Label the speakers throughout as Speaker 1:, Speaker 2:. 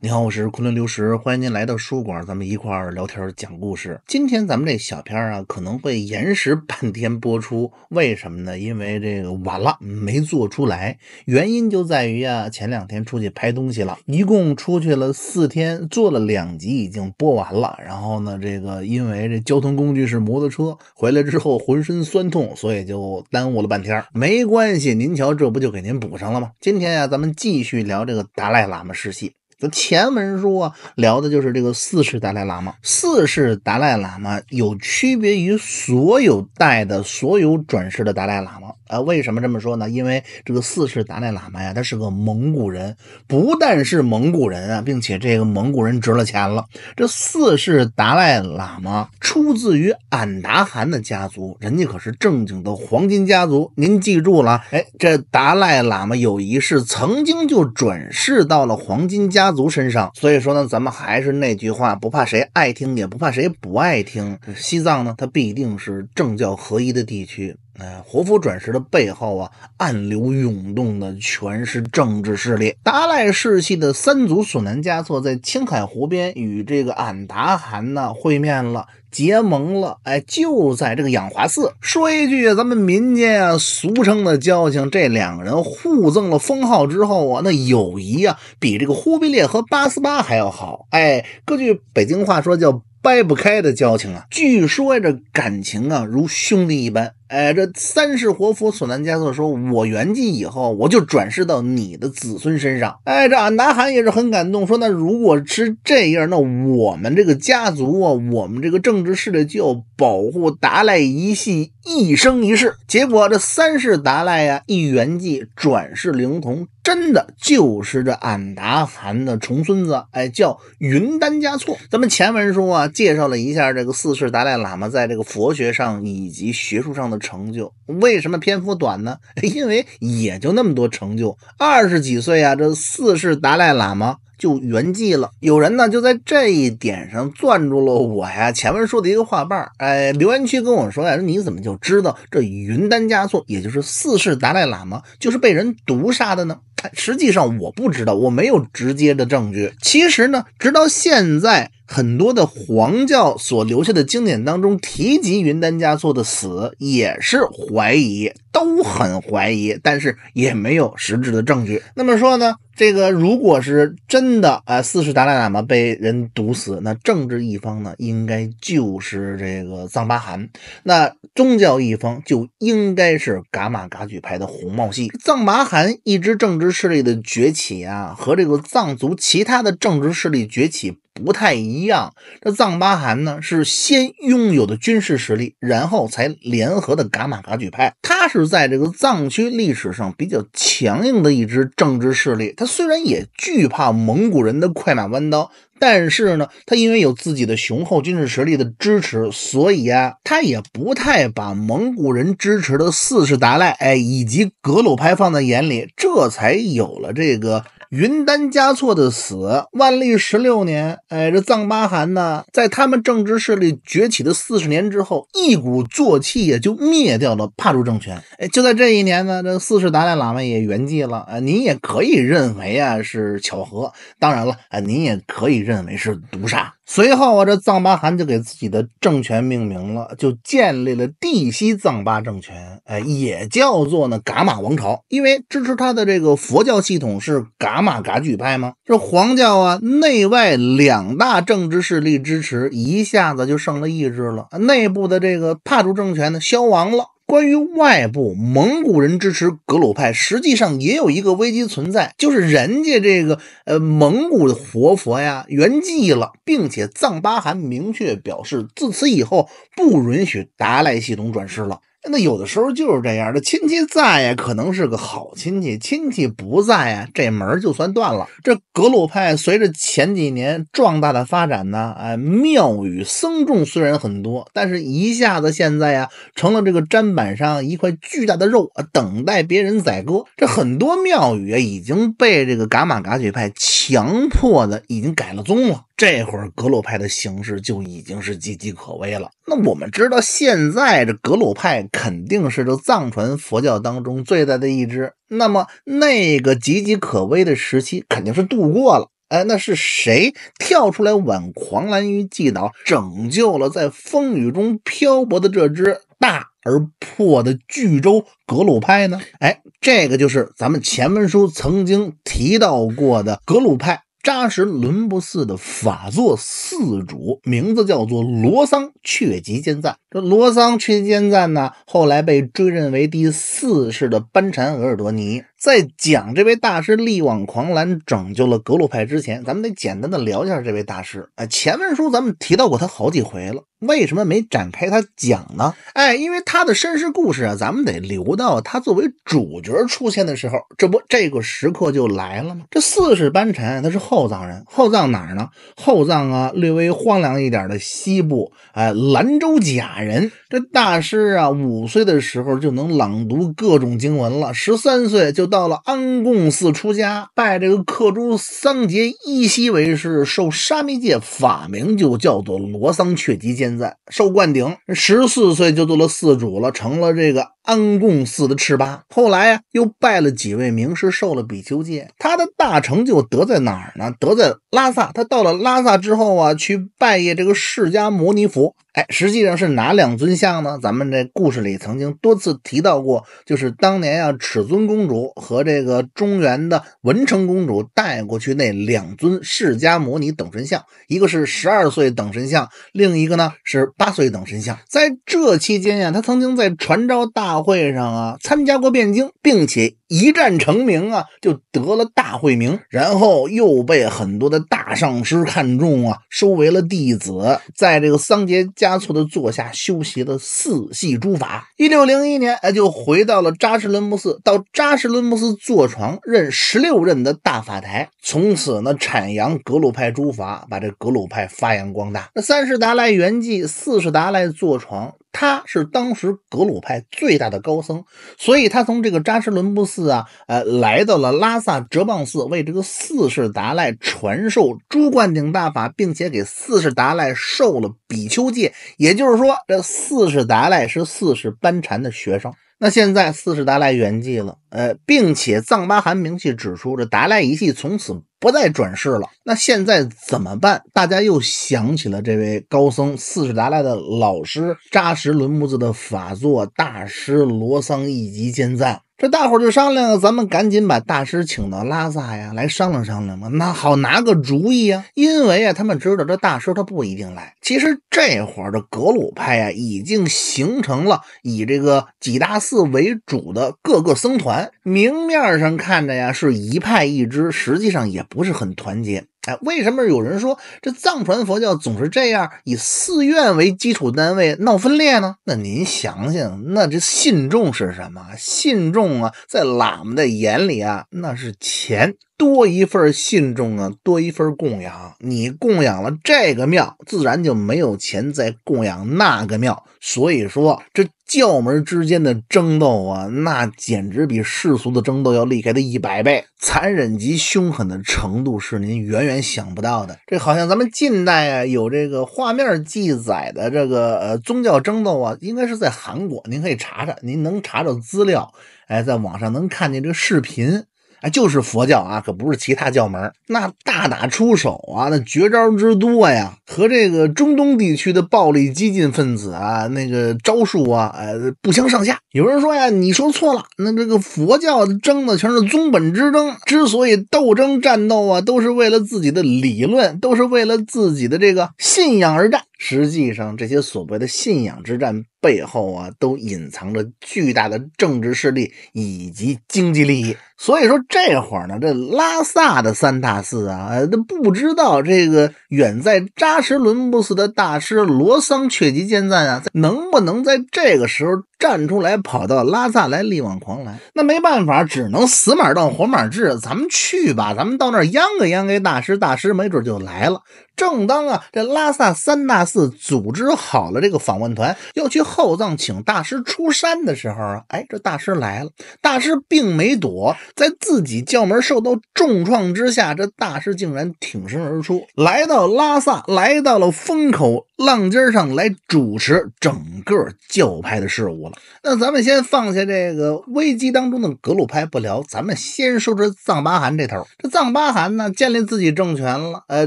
Speaker 1: 你好，我是昆仑流石，欢迎您来到书馆，咱们一块儿聊天讲故事。今天咱们这小片啊，可能会延时半天播出，为什么呢？因为这个晚了，没做出来。原因就在于啊，前两天出去拍东西了，一共出去了四天，做了两集，已经播完了。然后呢，这个因为这交通工具是摩托车，回来之后浑身酸痛，所以就耽误了半天。没关系，您瞧这不就给您补上了吗？今天啊，咱们继续聊这个达赖喇嘛世系。这前文书啊，聊的就是这个四世达赖喇嘛。四世达赖喇嘛有区别于所有代的所有转世的达赖喇嘛啊。为什么这么说呢？因为这个四世达赖喇嘛呀，他是个蒙古人，不但是蒙古人啊，并且这个蒙古人值了钱了。这四世达赖喇嘛出自于俺答汗的家族，人家可是正经的黄金家族。您记住了，哎，这达赖喇嘛有一世曾经就转世到了黄金家。家族身上，所以说呢，咱们还是那句话，不怕谁爱听，也不怕谁不爱听。西藏呢，它必定是政教合一的地区。哎，活佛转世的背后啊，暗流涌动的全是政治势力。达赖世系的三祖索南加措在青海湖边与这个俺答汗呢会面了，结盟了。哎，就在这个养化寺，说一句咱们民间啊俗称的交情，这两个人互赠了封号之后啊，那友谊啊比这个忽必烈和八思巴还要好。哎，根据北京话说叫掰不开的交情啊，据说这感情啊如兄弟一般。哎，这三世活佛索南加措说：“我圆寂以后，我就转世到你的子孙身上。”哎，这俺达罕也是很感动，说：“那如果是这样，那我们这个家族啊，我们这个政治势力就要保护达赖一系一生一世。”结果，这三世达赖呀，一圆寂，转世灵童真的就是这俺达罕的重孙子，哎，叫云丹加措。咱们前文说啊，介绍了一下这个四世达赖喇嘛在这个佛学上以及学术上的。成就为什么篇幅短呢？因为也就那么多成就。二十几岁啊，这四世达赖喇嘛就圆寂了。有人呢就在这一点上攥住了我呀。前面说的一个话瓣哎，留言区跟我说呀，说你怎么就知道这云丹加措，也就是四世达赖喇嘛就是被人毒杀的呢？实际上我不知道，我没有直接的证据。其实呢，直到现在。很多的黄教所留下的经典当中提及云丹家措的死也是怀疑，都很怀疑，但是也没有实质的证据。那么说呢，这个如果是真的，呃，四世达赖喇嘛被人毒死，那政治一方呢，应该就是这个藏巴汗，那宗教一方就应该是噶玛噶举派的红帽系。藏巴汗一支政治势力的崛起啊，和这个藏族其他的政治势力崛起。不太一样，这藏巴汗呢是先拥有的军事实力，然后才联合的噶玛噶举派。他是在这个藏区历史上比较强硬的一支政治势力。他虽然也惧怕蒙古人的快马弯刀，但是呢，他因为有自己的雄厚军事实力的支持，所以呀，他也不太把蒙古人支持的四世达赖哎以及格鲁派放在眼里，这才有了这个。云丹嘉措的死，万历十六年。哎，这藏巴汗呢，在他们政治势力崛起的四十年之后，一鼓作气也就灭掉了帕竹政权。哎，就在这一年呢，这四世达赖喇嘛也圆寂了。哎，您也可以认为啊是巧合，当然了，哎，您也可以认为是毒杀。随后啊，这藏巴汗就给自己的政权命名了，就建立了地西藏巴政权，哎，也叫做呢噶玛王朝。因为支持他的这个佛教系统是噶玛噶举派吗？这黄教啊，内外两大政治势力支持，一下子就胜了意志了，内部的这个帕竹政权呢消亡了。关于外部蒙古人支持格鲁派，实际上也有一个危机存在，就是人家这个呃蒙古的活佛呀圆寂了，并且藏巴汗明确表示，自此以后不允许达赖系统转世了。那有的时候就是这样，这亲戚在呀，可能是个好亲戚；亲戚不在呀，这门就算断了。这格鲁派随着前几年壮大的发展呢，哎，庙宇僧众虽然很多，但是一下子现在呀，成了这个砧板上一块巨大的肉啊，等待别人宰割。这很多庙宇啊，已经被这个噶玛噶举派强迫的已经改了宗了。这会儿格鲁派的形势就已经是岌岌可危了。那我们知道现在这格鲁派。肯定是这藏传佛教当中最大的一支。那么那个岌岌可危的时期，肯定是度过了。哎，那是谁跳出来挽狂澜于既倒，拯救了在风雨中漂泊的这只大而破的巨舟格鲁派呢？哎，这个就是咱们前文书曾经提到过的格鲁派。扎什伦布寺的法座寺主名字叫做罗桑却吉坚赞，这罗桑却吉坚赞呢，后来被追认为第四世的班禅额尔德尼。在讲这位大师力挽狂澜拯救了格鲁派之前，咱们得简单的聊一下这位大师。啊，前文书咱们提到过他好几回了，为什么没展开他讲呢？哎，因为他的身世故事啊，咱们得留到他作为主角出现的时候。这不，这个时刻就来了吗？这四世班禅，他是后藏人，后藏哪儿呢？后藏啊，略微荒凉一点的西部。哎，兰州贾人，这大师啊，五岁的时候就能朗读各种经文了，十三岁就。到了安贡寺出家，拜这个克珠桑杰依稀为师，受沙弥戒，法名就叫做罗桑阙吉坚赞，受灌顶，十四岁就做了寺主了，成了这个。安贡寺的赤巴，后来呀又拜了几位名师，受了比丘戒。他的大成就得在哪儿呢？得在拉萨。他到了拉萨之后啊，去拜谒这个释迦牟尼佛。哎，实际上是哪两尊像呢？咱们这故事里曾经多次提到过，就是当年啊，尺尊公主和这个中原的文成公主带过去那两尊释迦牟尼等身像，一个是十二岁等身像，另一个呢是八岁等身像。在这期间呀，他曾经在传召大。会上啊，参加过汴京，并且一战成名啊，就得了大会名，然后又被很多的大上师看中啊，收为了弟子，在这个桑杰嘉措的座下修习的四系诸法。一六零一年，哎，就回到了扎什伦布寺，到扎什伦布寺坐床，任十六任的大法台。从此呢，阐扬格鲁派诸法，把这格鲁派发扬光大。那三世达赖圆寂，四世达赖坐床。他是当时格鲁派最大的高僧，所以他从这个扎什伦布寺啊，呃，来到了拉萨哲蚌寺，为这个四世达赖传授朱灌顶大法，并且给四世达赖授了比丘戒。也就是说，这四世达赖是四世班禅的学生。那现在，四世达赖圆寂了，呃，并且藏巴汗明确指出，这达赖一系从此不再转世了。那现在怎么办？大家又想起了这位高僧，四世达赖的老师扎什伦木子的法座大师罗桑一级坚赞。这大伙儿就商量咱们赶紧把大师请到拉萨呀，来商量商量嘛，那好拿个主意呀。因为啊，他们知道这大师他不一定来。其实这会儿的格鲁派呀，已经形成了以这个几大寺为主的各个僧团，明面上看着呀是一派一支，实际上也不是很团结。哎，为什么有人说这藏传佛教总是这样以寺院为基础单位闹分裂呢？那您想想，那这信众是什么？信众啊，在喇嘛的眼里啊，那是钱，多一份信众啊，多一份供养。你供养了这个庙，自然就没有钱再供养那个庙，所以说这。教门之间的争斗啊，那简直比世俗的争斗要厉害的一百倍，残忍及凶狠的程度是您远远想不到的。这好像咱们近代啊有这个画面记载的这个呃宗教争斗啊，应该是在韩国，您可以查查，您能查着资料，哎，在网上能看见这个视频。啊，就是佛教啊，可不是其他教门那大打出手啊，那绝招之多呀，和这个中东地区的暴力激进分子啊，那个招数啊，呃，不相上下。有人说呀，你说错了，那这个佛教争的全是宗本之争，之所以斗争战斗啊，都是为了自己的理论，都是为了自己的这个信仰而战。实际上，这些所谓的信仰之战背后啊，都隐藏着巨大的政治势力以及经济利益。所以说，这会儿呢，这拉萨的三大寺啊，那不知道这个远在扎什伦布寺的大师罗桑却吉坚赞啊，能不能在这个时候。站出来，跑到拉萨来力挽狂澜。那没办法，只能死马当活马治。咱们去吧，咱们到那儿央个央个大师，大师没准就来了。正当啊，这拉萨三大寺组织好了这个访问团要去后藏请大师出山的时候啊，哎，这大师来了。大师并没躲，在自己教门受到重创之下，这大师竟然挺身而出，来到拉萨，来到了风口。浪尖儿上来主持整个教派的事务了。那咱们先放下这个危机当中的格鲁派不聊，咱们先说说藏巴汗这头。这藏巴汗呢，建立自己政权了，呃，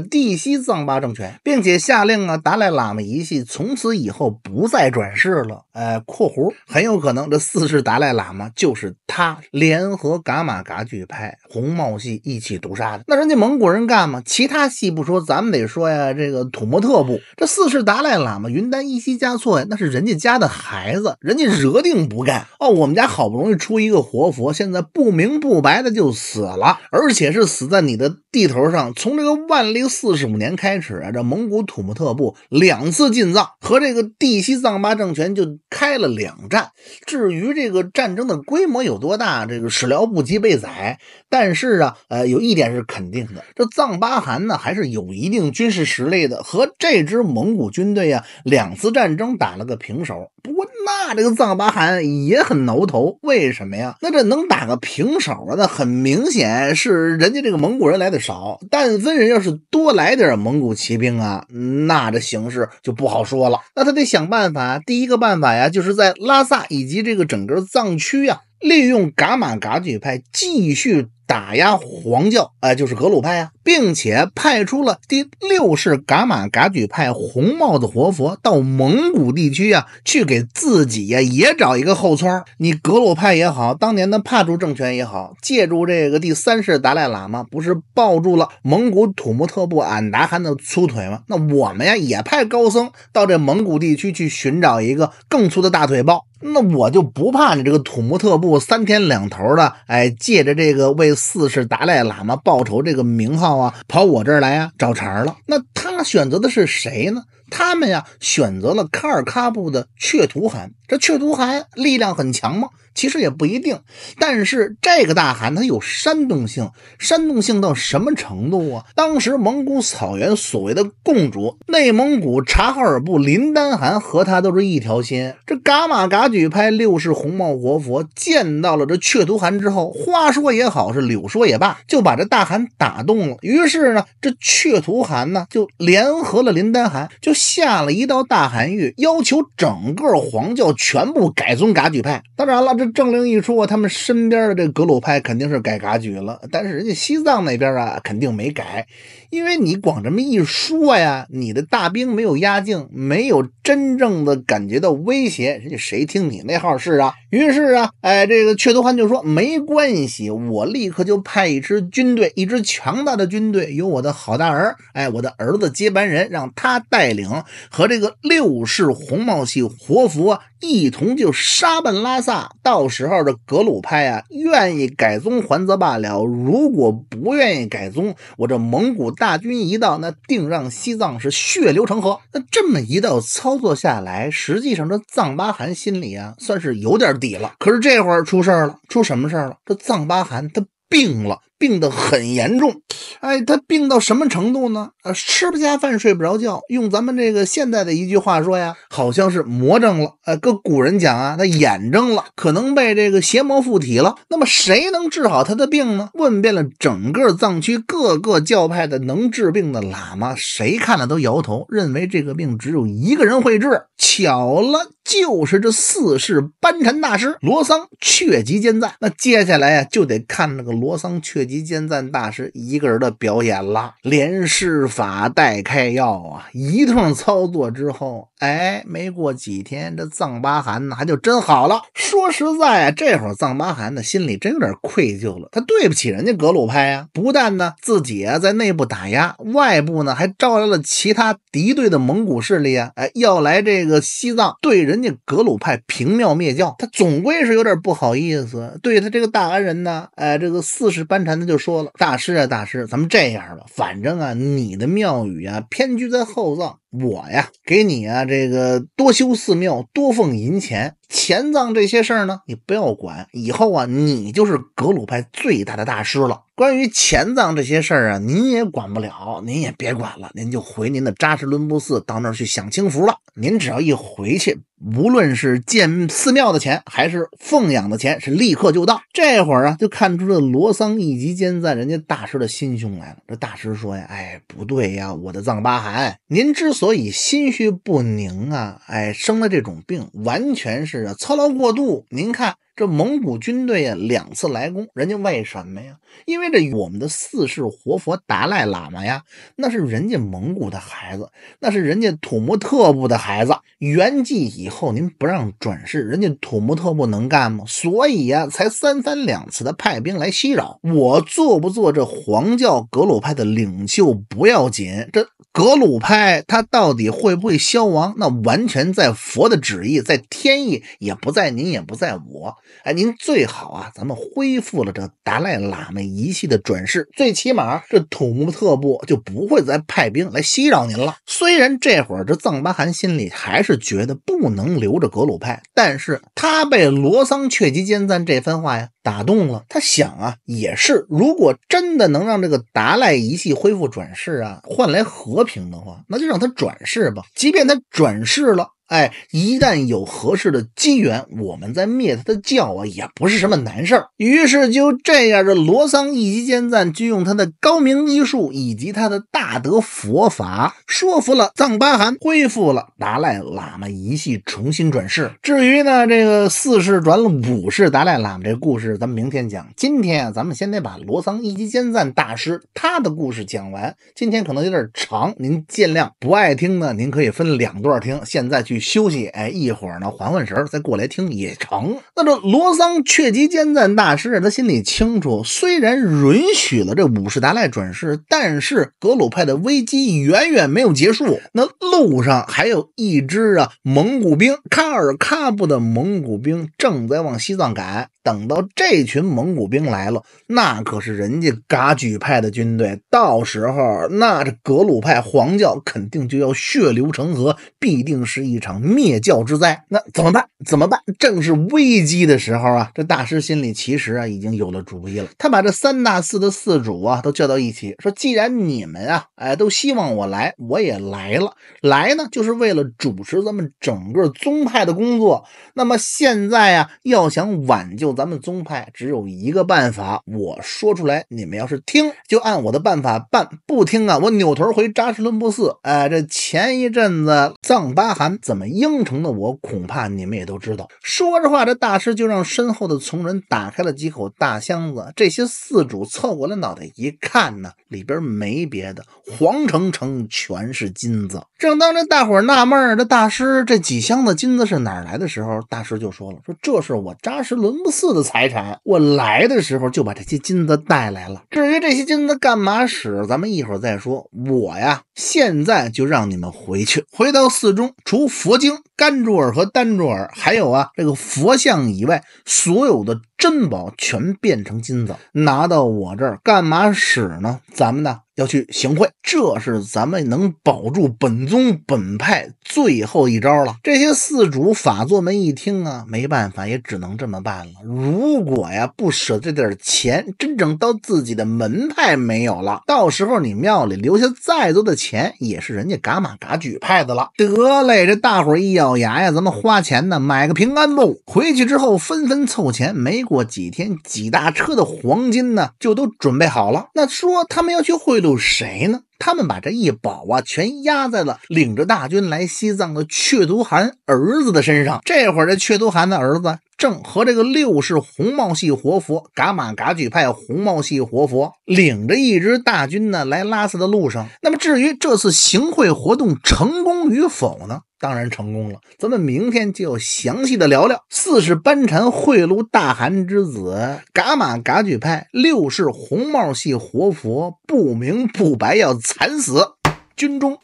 Speaker 1: 地西藏巴政权，并且下令啊，达赖喇嘛一系从此以后不再转世了。哎，括弧很有可能这四世达赖喇嘛就是他联合噶玛噶举派、红帽系一起毒杀的。那人家蒙古人干嘛？其他系不说，咱们得说呀，这个土默特部这四世。达赖喇嘛、云丹一西加措呀，那是人家家的孩子，人家惹定不干哦。我们家好不容易出一个活佛，现在不明不白的就死了，而且是死在你的地头上。从这个万历四十五年开始啊，这蒙古土木特部两次进藏，和这个地西藏巴政权就开了两战。至于这个战争的规模有多大，这个史料不及被载。但是啊，呃，有一点是肯定的，这藏巴汗呢还是有一定军事实力的，和这支蒙古。军队呀，两次战争打了个平手。不过那这个藏巴汗也很挠头，为什么呀？那这能打个平手啊？那很明显是人家这个蒙古人来的少。但凡人要是多来点蒙古骑兵啊，那这形势就不好说了。那他得想办法。第一个办法呀，就是在拉萨以及这个整个藏区呀，利用噶玛噶举派继续打压黄教，哎，就是格鲁派啊。并且派出了第六世噶玛噶举派红帽子活佛到蒙古地区啊，去给自己呀也找一个后村你格鲁派也好，当年的帕竹政权也好，借助这个第三世达赖喇嘛不是抱住了蒙古土木特部俺答汗的粗腿吗？那我们呀也派高僧到这蒙古地区去寻找一个更粗的大腿抱。那我就不怕你这个土木特部三天两头的，哎，借着这个为四世达赖喇嘛报仇这个名号。啊，跑我这儿来呀，找茬了。那他选择的是谁呢？他们呀，选择了卡尔喀布的雀图汗。这雀图汗力量很强吗？其实也不一定，但是这个大汗他有煽动性，煽动性到什么程度啊？当时蒙古草原所谓的共主，内蒙古察哈尔部林丹汗和他都是一条心。这噶玛噶举派六世红帽活佛见到了这却图汗之后，话说也好，是柳说也罢，就把这大汗打动了。于是呢，这却图汗呢就联合了林丹汗，就下了一道大汗谕，要求整个皇教全部改宗噶举派。当然了。这政令一出，他们身边的这格鲁派肯定是改噶举了，但是人家西藏那边啊，肯定没改，因为你光这么一说呀，你的大兵没有压境，没有真正的感觉到威胁，人家谁听你那号是啊？于是啊，哎，这个却图汗就说没关系，我立刻就派一支军队，一支强大的军队，由我的好大儿，哎，我的儿子接班人，让他带领和这个六世红帽系活佛一同就杀奔拉萨，到时候这格鲁派啊，愿意改宗还则罢了，如果不愿意改宗，我这蒙古大军一到，那定让西藏是血流成河。那这么一道操作下来，实际上这藏巴汗心里啊，算是有点底了。可是这会儿出事儿了，出什么事儿了？这藏巴汗他病了，病得很严重。哎，他病到什么程度呢？呃，吃不下饭，睡不着觉。用咱们这个现代的一句话说呀，好像是魔怔了。呃，跟古人讲啊，他眼睁了，可能被这个邪魔附体了。那么，谁能治好他的病呢？问遍了整个藏区各个教派的能治病的喇嘛，谁看了都摇头，认为这个病只有一个人会治。巧了，就是这四世班禅大师罗桑却吉坚赞。那接下来呀，就得看那个罗桑却吉坚赞大师一个人。的表演了，连施法带开药啊，一通操作之后，哎，没过几天，这藏巴汗呢还就真好了。说实在啊，这会儿藏巴汗呢心里真有点愧疚了，他对不起人家格鲁派呀，不但呢自己啊在内部打压，外部呢还招来了其他敌对的蒙古势力啊，哎，要来这个西藏对人家格鲁派平庙灭教，他总归是有点不好意思。对他这个大恩人呢，哎，这个四世班禅他就说了，大师啊，大师。咱们这样吧，反正啊，你的庙宇啊，偏居在后藏。我呀，给你啊，这个多修寺庙，多奉银钱，钱藏这些事儿呢，你不要管。以后啊，你就是格鲁派最大的大师了。关于钱藏这些事儿啊，您也管不了，您也别管了，您就回您的扎什伦布寺，到那儿去享清福了。您只要一回去，无论是建寺庙的钱，还是奉养的钱，是立刻就到。这会儿啊，就看出了罗桑一级监赞人家大师的心胸来了。这大师说呀，哎，不对呀，我的藏巴汗，您之所所以心绪不宁啊，哎，生了这种病，完全是操劳过度。您看这蒙古军队啊，两次来攻，人家为什么呀？因为这我们的四世活佛达赖喇嘛呀，那是人家蒙古的孩子，那是人家土木特部的孩子。圆寂以后，您不让转世，人家土木特部能干吗？所以呀，才三番两次的派兵来袭扰。我做不做这黄教格鲁派的领袖不要紧，这。格鲁派它到底会不会消亡？那完全在佛的旨意，在天意，也不在您，也不在我。哎，您最好啊，咱们恢复了这达赖喇嘛仪系的转世，最起码这土木特部就不会再派兵来袭扰您了。虽然这会儿这藏巴汗心里还是觉得不能留着格鲁派，但是他被罗桑却吉坚赞这番话呀打动了。他想啊，也是，如果真的能让这个达赖仪系恢复转世啊，换来和。和平的话，那就让他转世吧。即便他转世了。哎，一旦有合适的机缘，我们再灭他的教啊，也不是什么难事儿。于是就这样，这罗桑一级监赞就用他的高明医术以及他的大德佛法，说服了藏巴汗，恢复了达赖喇嘛一系重新转世。至于呢，这个四世转了五世达赖喇嘛这故事，咱们明天讲。今天啊，咱们先得把罗桑一级监赞大师他的故事讲完。今天可能有点长，您见谅。不爱听呢，您可以分两段听。现在去。休息哎，一会儿呢，缓缓神儿，再过来听也成。那这罗桑却吉坚赞大师他心里清楚，虽然允许了这五世达赖转世，但是格鲁派的危机远远没有结束。那路上还有一支啊蒙古兵，喀尔喀布的蒙古兵正在往西藏赶。等到这群蒙古兵来了，那可是人家嘎举派的军队，到时候那这格鲁派黄教肯定就要血流成河，必定是一场灭教之灾。那怎么办？怎么办？正是危机的时候啊！这大师心里其实啊已经有了主意了。他把这三大寺的寺主啊都叫到一起，说：“既然你们啊，哎，都希望我来，我也来了。来呢，就是为了主持咱们整个宗派的工作。那么现在啊，要想挽救。”咱们宗派只有一个办法，我说出来，你们要是听，就按我的办法办；不听啊，我扭头回扎什伦布寺。哎，这前一阵子藏巴汗怎么应承的我，恐怕你们也都知道。说着话，这大师就让身后的从人打开了几口大箱子。这些寺主凑过来脑袋一看呢，里边没别的，黄澄澄全是金子。正当这大伙纳闷儿，这大师这几箱子金子是哪来的时候，大师就说了：“说这是我扎什伦布寺。”寺的财产，我来的时候就把这些金子带来了。至于这些金子干嘛使，咱们一会儿再说。我呀，现在就让你们回去，回到寺中，除佛经、甘珠尔和丹珠尔，还有啊，这个佛像以外，所有的。珍宝全变成金子，拿到我这儿干嘛使呢？咱们呢要去行贿，这是咱们能保住本宗本派最后一招了。这些寺主法座们一听啊，没办法，也只能这么办了。如果呀不舍这点钱，真正到自己的门派没有了，到时候你庙里留下再多的钱，也是人家嘎马嘎举派的了。得嘞，这大伙一咬牙呀，咱们花钱呢买个平安不？回去之后纷纷凑钱，没。过几天，几大车的黄金呢，就都准备好了。那说他们要去贿赂谁呢？他们把这一宝啊，全压在了领着大军来西藏的阙图汗儿子的身上。这会儿，这阙图汗的儿子。正和这个六世红帽系活佛噶玛噶举派红帽系活佛领着一支大军呢，来拉萨的路上。那么至于这次行贿活动成功与否呢？当然成功了。咱们明天就要详细的聊聊。四世班禅贿赂大汗之子噶玛噶举派六世红帽系活佛不明不白要惨死军中。